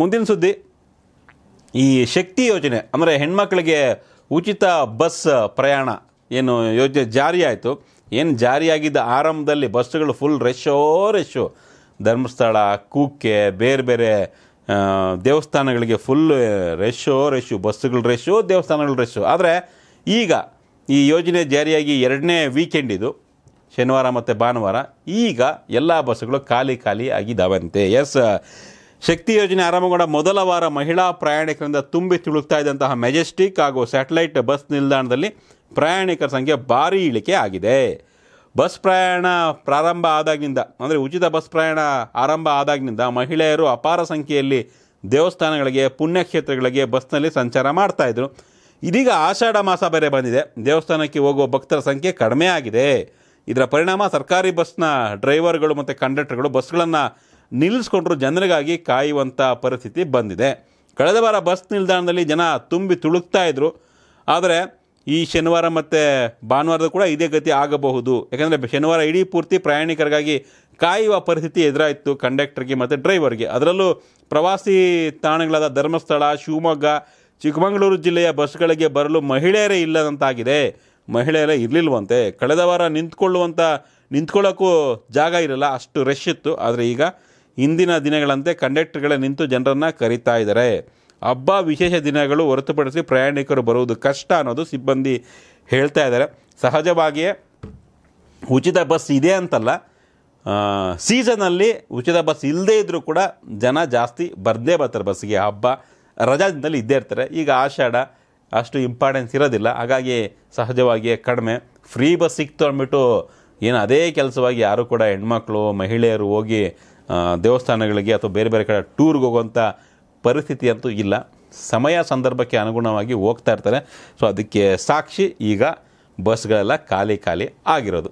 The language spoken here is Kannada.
ಮುಂದಿನ ಸುದ್ದಿ ಈ ಶಕ್ತಿ ಯೋಜನೆ ಅಂದರೆ ಹೆಣ್ಮಕ್ಳಿಗೆ ಉಚಿತ ಬಸ್ ಪ್ರಯಾಣ ಏನು ಯೋಜನೆ ಜಾರಿಯಾಯಿತು ಏನು ಜಾರಿಯಾಗಿದ್ದ ಆರಂಭದಲ್ಲಿ ಬಸ್ಸುಗಳು ಫುಲ್ ರೆಶೋ ರೆಶು ಧರ್ಮಸ್ಥಳ ಕೂಕ್ಕೆ ಬೇರೆ ಬೇರೆ ದೇವಸ್ಥಾನಗಳಿಗೆ ಫುಲ್ ರೆಶೋ ರೆಶು ಬಸ್ಸುಗಳು ರೆಶು ದೇವಸ್ಥಾನಗಳ ರೆಶು ಆದರೆ ಈಗ ಈ ಯೋಜನೆ ಜಾರಿಯಾಗಿ ಎರಡನೇ ವೀಕೆಂಡ್ ಇದು ಶನಿವಾರ ಮತ್ತು ಭಾನುವಾರ ಈಗ ಎಲ್ಲ ಬಸ್ಸುಗಳು ಖಾಲಿ ಖಾಲಿ ಆಗಿದ್ದಾವಂತೆ ಎಸ್ ಶಕ್ತಿ ಯೋಜನೆ ಆರಂಭಗೊಂಡ ಮೊದಲ ವಾರ ಮಹಿಳಾ ಪ್ರಯಾಣಿಕರಿಂದ ತುಂಬಿ ತುಳುಕ್ತಾ ಇದ್ದಂತಹ ಮೆಜೆಸ್ಟಿಕ್ ಹಾಗೂ ಸ್ಯಾಟಲೈಟ್ ಬಸ್ ನಿಲ್ದಾಣದಲ್ಲಿ ಪ್ರಯಾಣಿಕರ ಸಂಖ್ಯೆ ಭಾರಿ ಇಳಿಕೆ ಆಗಿದೆ ಬಸ್ ಪ್ರಯಾಣ ಪ್ರಾರಂಭ ಆದಾಗಿನಿಂದ ಅಂದರೆ ಉಚಿತ ಬಸ್ ಪ್ರಯಾಣ ಆರಂಭ ಆದಾಗಿನಿಂದ ಮಹಿಳೆಯರು ಅಪಾರ ಸಂಖ್ಯೆಯಲ್ಲಿ ದೇವಸ್ಥಾನಗಳಿಗೆ ಪುಣ್ಯಕ್ಷೇತ್ರಗಳಿಗೆ ಬಸ್ನಲ್ಲಿ ಸಂಚಾರ ಮಾಡ್ತಾಯಿದ್ರು ಇದೀಗ ಆಷಾಢ ಮಾಸ ಬೇರೆ ಬಂದಿದೆ ದೇವಸ್ಥಾನಕ್ಕೆ ಹೋಗುವ ಭಕ್ತರ ಸಂಖ್ಯೆ ಕಡಿಮೆ ಆಗಿದೆ ಇದರ ಪರಿಣಾಮ ಸರ್ಕಾರಿ ಬಸ್ನ ಡ್ರೈವರ್ಗಳು ಮತ್ತು ಕಂಡಕ್ಟರ್ಗಳು ಬಸ್ಗಳನ್ನು ನಿಲ್ಲಿಸ್ಕೊಂಡ್ರು ಜನರಿಗಾಗಿ ಕಾಯುವಂಥ ಪರಿಸ್ಥಿತಿ ಬಂದಿದೆ ಕಳೆದ ವಾರ ಬಸ್ ನಿಲ್ದಾಣದಲ್ಲಿ ಜನ ತುಂಬಿ ತುಳುಕ್ತಾ ಇದ್ದರು ಆದರೆ ಈ ಶನಿವಾರ ಮತ್ತು ಭಾನುವಾರದ ಕೂಡ ಇದೇ ಗತಿ ಆಗಬಹುದು ಯಾಕೆಂದರೆ ಶನಿವಾರ ಇಡೀ ಪೂರ್ತಿ ಪ್ರಯಾಣಿಕರಿಗಾಗಿ ಕಾಯುವ ಪರಿಸ್ಥಿತಿ ಎದುರಾಯಿತು ಕಂಡಕ್ಟರ್ಗೆ ಮತ್ತು ಡ್ರೈವರ್ಗೆ ಅದರಲ್ಲೂ ಪ್ರವಾಸಿ ತಾಣಗಳಾದ ಧರ್ಮಸ್ಥಳ ಶಿವಮೊಗ್ಗ ಚಿಕ್ಕಮಗಳೂರು ಜಿಲ್ಲೆಯ ಬಸ್ಗಳಿಗೆ ಬರಲು ಮಹಿಳೆಯರೇ ಇಲ್ಲದಂತಾಗಿದೆ ಮಹಿಳೆಯರೇ ಇರಲಿಲ್ವಂತೆ ಕಳೆದ ವಾರ ನಿಂತ್ಕೊಳ್ಳುವಂಥ ನಿಂತ್ಕೊಳ್ಳೋಕ್ಕೂ ಜಾಗ ಇರಲ್ಲ ಅಷ್ಟು ರಶ್ ಇತ್ತು ಆದರೆ ಈಗ ಇಂದಿನ ದಿನಗಳಂತೆ ಕಂಡಕ್ಟರ್ಗಳ ನಿಂತು ಜನರನ್ನು ಕರೀತಾ ಇದ್ದಾರೆ ಹಬ್ಬ ವಿಶೇಷ ದಿನಗಳು ಹೊರತುಪಡಿಸಿ ಪ್ರಯಾಣಿಕರು ಬರುವುದು ಕಷ್ಟ ಅನ್ನೋದು ಸಿಬ್ಬಂದಿ ಹೇಳ್ತಾ ಇದ್ದಾರೆ ಸಹಜವಾಗಿಯೇ ಉಚಿತ ಬಸ್ ಇದೆ ಅಂತಲ್ಲ ಸೀಸನಲ್ಲಿ ಉಚಿತ ಬಸ್ ಇಲ್ಲದೇ ಇದ್ದರೂ ಕೂಡ ಜನ ಜಾಸ್ತಿ ಬರದೇ ಬರ್ತಾರೆ ಬಸ್ಸಿಗೆ ಹಬ್ಬ ರಜಾ ದಿನದಲ್ಲಿ ಇದ್ದೇ ಇರ್ತಾರೆ ಈಗ ಆಷಾಢ ಅಷ್ಟು ಇಂಪಾರ್ಟೆನ್ಸ್ ಇರೋದಿಲ್ಲ ಹಾಗಾಗಿ ಸಹಜವಾಗಿಯೇ ಕಡಿಮೆ ಫ್ರೀ ಬಸ್ ಸಿಕ್ತು ಅಂದ್ಬಿಟ್ಟು ಏನು ಅದೇ ಕೆಲಸವಾಗಿ ಯಾರು ಕೂಡ ಹೆಣ್ಮಕ್ಳು ಮಹಿಳೆಯರು ಹೋಗಿ ದೇವಸ್ಥಾನಗಳಿಗೆ ಅಥವಾ ಬೇರೆ ಬೇರೆ ಕಡೆ ಟೂರ್ಗೆ ಹೋಗುವಂಥ ಪರಿಸ್ಥಿತಿ ಅಂತೂ ಇಲ್ಲ ಸಮಯ ಸಂದರ್ಭಕ್ಕೆ ಅನುಗುಣವಾಗಿ ಹೋಗ್ತಾ ಇರ್ತಾರೆ ಸೊ ಅದಕ್ಕೆ ಸಾಕ್ಷಿ ಈಗ ಬಸ್ಗಳೆಲ್ಲ ಖಾಲಿ ಖಾಲಿ ಆಗಿರೋದು